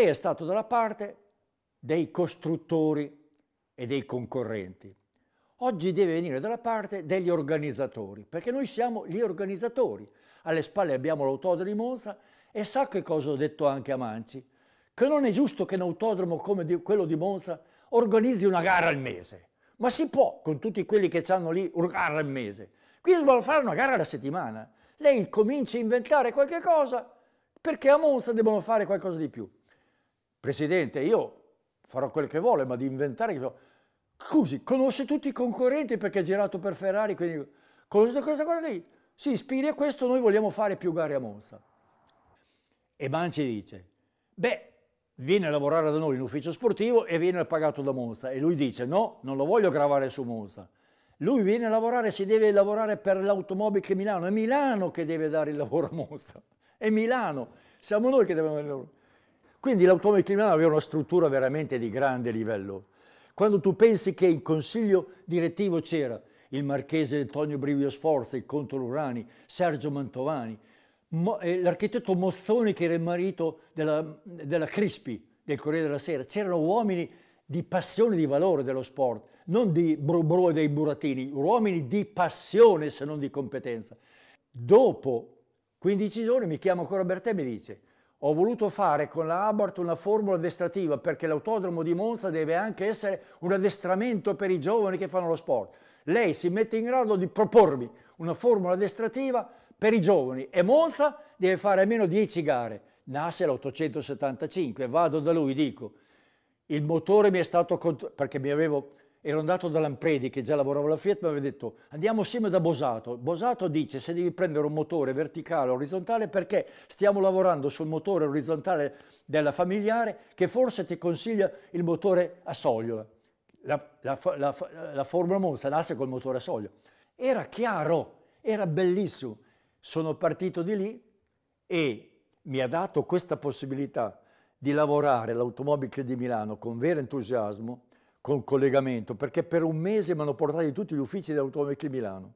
lei è stato dalla parte dei costruttori e dei concorrenti. Oggi deve venire dalla parte degli organizzatori, perché noi siamo gli organizzatori. Alle spalle abbiamo l'autodromo di Monza e sa che cosa ho detto anche a Manci? Che non è giusto che un autodromo come quello di Monza organizzi una gara al mese. Ma si può, con tutti quelli che hanno lì, una gara al mese. Qui dobbiamo fare una gara alla settimana. Lei comincia a inventare qualche cosa perché a Monza devono fare qualcosa di più. Presidente, io farò quel che vuole, ma di inventare... Scusi, conosce tutti i concorrenti perché ha girato per Ferrari, quindi conosce questa cosa lì. Si ispiri a questo, noi vogliamo fare più gare a Monza. E Manci dice, beh, viene a lavorare da noi in ufficio sportivo e viene pagato da Monza. E lui dice, no, non lo voglio gravare su Monza. Lui viene a lavorare, si deve lavorare per l'automobile Milano. È Milano che deve dare il lavoro a Monza. È Milano. Siamo noi che dobbiamo dare il lavoro. Quindi l'automobile criminale aveva una struttura veramente di grande livello. Quando tu pensi che in consiglio direttivo c'era il marchese Antonio Brivio Sforza, il conte Lurani, Sergio Mantovani, mo, eh, l'architetto Mozzoni che era il marito della, della Crispi del Corriere della Sera, c'erano uomini di passione di valore dello sport, non di brubru e dei burattini, uomini di passione se non di competenza. Dopo 15 giorni mi chiama ancora Bertè e mi dice ho voluto fare con la Abarth una formula addestrativa perché l'autodromo di Monza deve anche essere un addestramento per i giovani che fanno lo sport. Lei si mette in grado di propormi una formula addestrativa per i giovani e Monza deve fare almeno 10 gare. Nasce l'875, vado da lui, dico, il motore mi è stato, perché mi avevo ero andato da Lampredi che già lavorava alla Fiat, mi aveva detto andiamo assieme da Bosato. Bosato dice se devi prendere un motore verticale o orizzontale perché stiamo lavorando sul motore orizzontale della familiare che forse ti consiglia il motore a sogliola. La, la, la, la Formula Monza nasce col motore a soglio. Era chiaro, era bellissimo. Sono partito di lì e mi ha dato questa possibilità di lavorare l'Automobile di Milano con vero entusiasmo col collegamento, perché per un mese mi hanno portato di tutti gli uffici dell'Automobile Milano.